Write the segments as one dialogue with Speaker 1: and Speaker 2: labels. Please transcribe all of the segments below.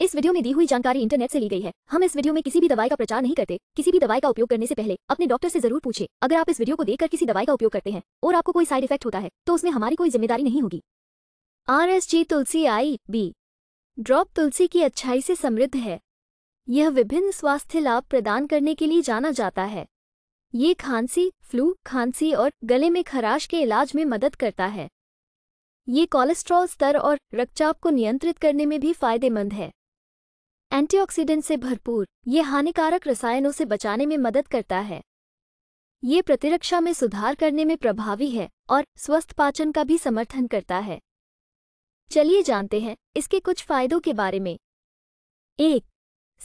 Speaker 1: इस वीडियो में दी हुई जानकारी इंटरनेट से ली गई है हम इस वीडियो में किसी भी दवाई का प्रचार नहीं करते किसी भी दवाई का उपयोग करने से पहले अपने डॉक्टर से जरूर पूछे अगर आप इस वीडियो को देखकर किसी दवाई का उपयोग करते हैं और आपको कोई साइड इफेक्ट होता है तो उसमें हमारी कोई जिम्मेदारी नहीं होगी R S G Tulsi I B drop तुलसी की अच्छाई से समृद्ध है यह विभिन्न स्वास्थ्य लाभ प्रदान करने के लिए जाना जाता है ये खांसी फ्लू खांसी और गले में खराश के इलाज में मदद करता है ये कोलेस्ट्रॉल स्तर और रक्तचाप को नियंत्रित करने में भी फायदेमंद है एंटीऑक्सीडेंट से भरपूर ये हानिकारक रसायनों से बचाने में मदद करता है ये प्रतिरक्षा में सुधार करने में प्रभावी है और स्वस्थ पाचन का भी समर्थन करता है चलिए जानते हैं इसके कुछ फायदों के बारे में एक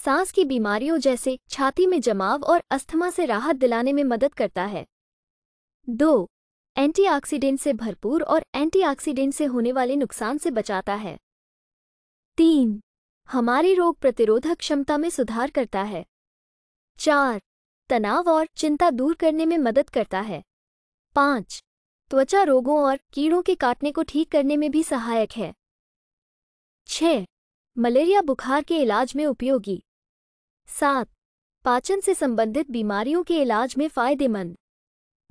Speaker 1: सांस की बीमारियों जैसे छाती में जमाव और अस्थमा से राहत दिलाने में मदद करता है दो एंटीऑक्सीडेंट से भरपूर और एंटीऑक्सीडेंट से होने वाले नुकसान से बचाता है तीन हमारी रोग प्रतिरोधक क्षमता में सुधार करता है चार तनाव और चिंता दूर करने में मदद करता है पाँच त्वचा रोगों और कीड़ों के काटने को ठीक करने में भी सहायक है छ मलेरिया बुखार के इलाज में उपयोगी सात पाचन से संबंधित बीमारियों के इलाज में फायदेमंद